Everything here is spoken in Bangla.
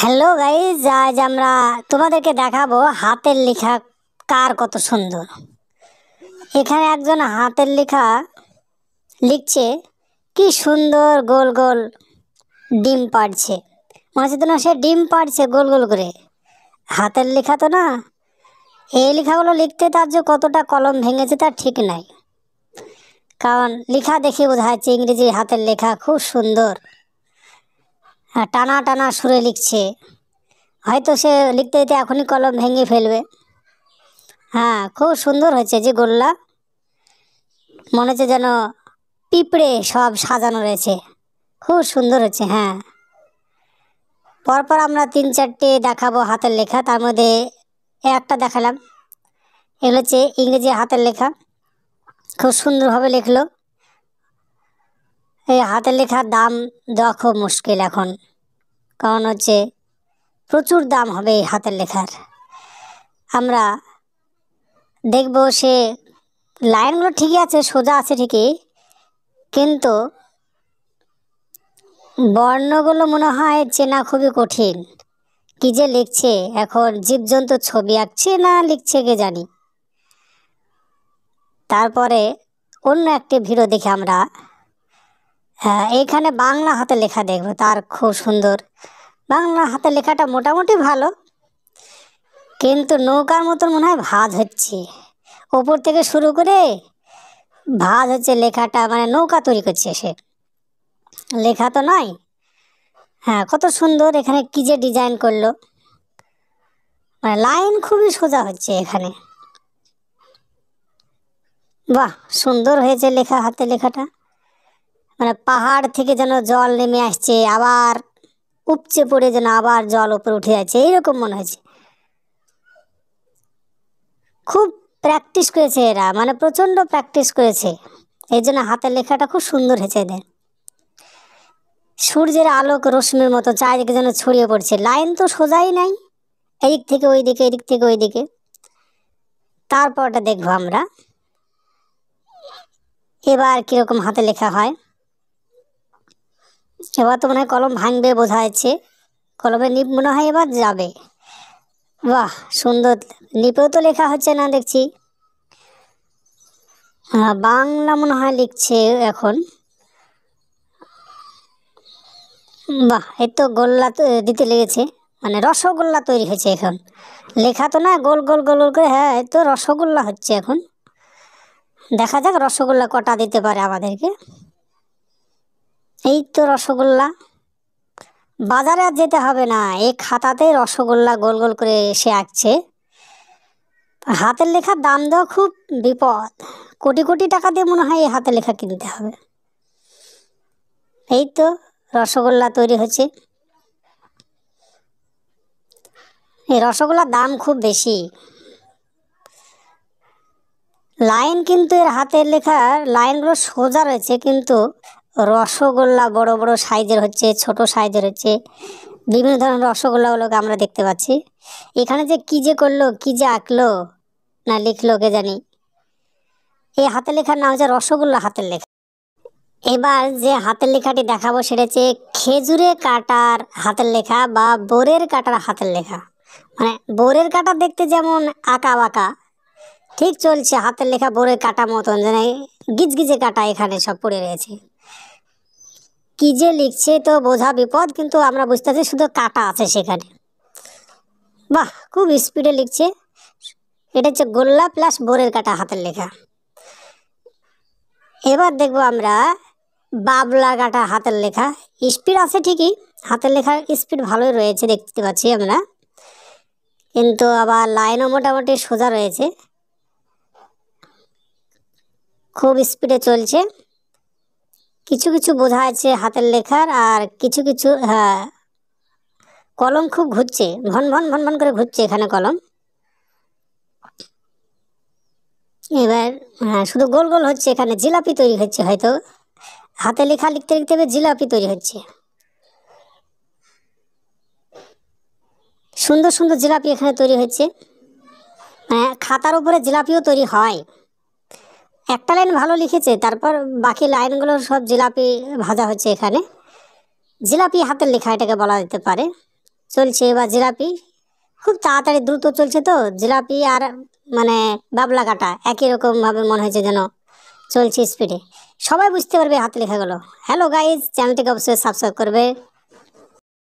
হ্যালো গাইজ আজ আমরা তোমাদেরকে দেখাবো হাতের লেখা কার কত সুন্দর এখানে একজন হাতের লেখা লিখছে কি সুন্দর গোল গোল ডিম পাড়ছে মনে হচ্ছে না সে ডিম পাড়ছে গোল গোল করে হাতের লেখা তো না এই লেখাগুলো লিখতে তার যে কতটা কলম ভেঙেছে তার ঠিক নাই কারণ লেখা দেখে বোঝা যাচ্ছে ইংরেজি হাতের লেখা খুব সুন্দর হ্যাঁ, টানা টানা সুরে লিখছে হয়তো সে লিখতে যেতে এখনই কলম ভেঙে ফেলবে হ্যাঁ খুব সুন্দর হয়েছে যে গোল্লা মনে হচ্ছে যেন পিঁপড়ে সব সাজানো রয়েছে খুব সুন্দর হচ্ছে হ্যাঁ পরপর আমরা তিন চারটে দেখাবো হাতের লেখা তার মধ্যে একটা দেখালাম এগুলো হচ্ছে ইংরেজি হাতের লেখা খুব সুন্দরভাবে লিখলো এই হাতে লেখার দাম দেওয়া খুব মুশকিল এখন কারণ হচ্ছে প্রচুর দাম হবে এই হাতের লেখার আমরা দেখব সে লাইনগুলো ঠিকই আছে সোজা আছে ঠিকই কিন্তু বর্ণগুলো মনে হয় চেনা খুবই কঠিন কি যে লিখছে এখন জীবজন্তু ছবি আঁকছে না লিখছে কে জানি তারপরে অন্য একটি ভিড়ও দেখে আমরা হ্যাঁ এখানে বাংলা হাতে লেখা দেখবো তার খুব সুন্দর বাংলা হাতে লেখাটা মোটামুটি ভালো কিন্তু নৌকার মতন মনে হয় ভাজ হচ্ছে ওপর থেকে শুরু করে ভাজ হচ্ছে লেখাটা মানে নৌকা তৈরি করছে সে লেখা তো নয় হ্যাঁ কত সুন্দর এখানে কী যে ডিজাইন করলো মানে লাইন খুবই সোজা হচ্ছে এখানে বাহ সুন্দর হয়েছে লেখা হাতে লেখাটা মানে পাহাড় থেকে যেন জল নেমে আসছে আবার উপচে পড়ে যেন আবার জল উপরে উঠে যাচ্ছে এইরকম মনে হয়েছে খুব প্র্যাকটিস করেছে এরা মানে প্রচণ্ড প্র্যাকটিস করেছে এই জন্য হাতের লেখাটা খুব সুন্দর হয়েছে এদের সূর্যের আলোক রশ্মির মতো চারিদিকে যেন ছড়িয়ে পড়ছে লাইন তো সোজাই নাই এদিক থেকে ওই দিকে এদিক থেকে ওই দিকে তারপরটা দেখবো আমরা এবার কীরকম হাতে লেখা হয় এবার তো মনে হয় কলম ভাঙবে বোঝা যাচ্ছে কলমের নিপ মনে হয় এবার যাবে বাহ সুন্দর নিপেও তো লেখা হচ্ছে না দেখছি বাংলা মনে হয় লিখছে এখন বাহ এই তো গোল্লা দিতে লেগেছে মানে রসগোল্লা তৈরি হয়েছে এখন লেখা তো না গোল গোল গোল গোল করে হ্যাঁ এই তো রসগোল্লা হচ্ছে এখন দেখা যাক রসগোল্লা কটা দিতে পারে আমাদেরকে এই তো রসগোল্লা বাজারে আর যেতে হবে না এই খাতাতে রসগোল্লা গোল গোল করে এসে আঁকছে হাতের লেখার দাম দেওয়া খুব বিপদ কোটি কোটি টাকা দিয়ে মনে হয় এই হাতের লেখা কিনতে হবে এই তো রসগোল্লা তৈরি হচ্ছে এই রসগোল্লার দাম খুব বেশি লাইন কিন্তু এর হাতের লেখার লাইনগুলো সোজা রয়েছে কিন্তু রসগোল্লা বড় বড় সাইজের হচ্ছে ছোট সাইজের হচ্ছে বিভিন্ন ধরনের রসগোল্লাগুলোকে আমরা দেখতে পাচ্ছি এখানে যে কী যে করলো কী যে আঁকলো না লিখলো কে জানি এই হাতের লেখার নাম হচ্ছে রসগোল্লা হাতের লেখা এবার যে হাতের লেখাটি দেখাবো সেটা হচ্ছে খেজুরে কাটার হাতের লেখা বা বোরের কাটার হাতের লেখা মানে বোরের কাটা দেখতে যেমন আঁকা বাঁকা ঠিক চলছে হাতের লেখা বোরের কাটা মতন যেন গিজগিজে কাটা এখানে সব পড়ে রয়েছে কি যে লিখছে তো বোঝা বিপদ কিন্তু আমরা বুঝতেছি শুধু কাটা আছে সেখানে বাহ খুব স্পিডে লিখছে এটা হচ্ছে গোল্লা প্লাস বোরের কাটা হাতের লেখা এবার দেখব আমরা বাবলা কাটা হাতের লেখা স্পিড আছে ঠিকই হাতের লেখার স্পিড ভালোই রয়েছে দেখতে পাচ্ছি আমরা কিন্তু আবার লাইনও মোটামুটি সোজা রয়েছে খুব স্পিডে চলছে কিছু কিছু বোঝা আছে হাতের লেখার আর কিছু কিছু হ্যাঁ কলম খুব ঘুরছে ভন ভন ভন ভন করে ঘুরছে এখানে কলম এবার হ্যাঁ শুধু গোল গোল হচ্ছে এখানে জিলাপি তৈরি হচ্ছে হয়তো হাতে লেখা লিখতে লিখতে জিলাপি তৈরি হচ্ছে সুন্দর সুন্দর জিলাপি এখানে তৈরি হচ্ছে হ্যাঁ, খাতার উপরে জিলাপিও তৈরি হয় একটা লাইন ভালো লিখেছে তারপর বাকি লাইনগুলো সব জিলাপি ভাজা হচ্ছে এখানে জিলাপি হাতের লেখা এটাকে বলা যেতে পারে চলছে বা জিলাপি খুব তাড়াতাড়ি দ্রুত চলছে তো জিলাপি আর মানে বাবলা কাটা একই রকমভাবে মনে হয়েছে যেন চলছে স্পিডে সবাই বুঝতে পারবে হাতে লেখাগুলো হ্যালো গাইজ চ্যানেলটিকে অবশ্যই সাবস্ক্রাইব করবে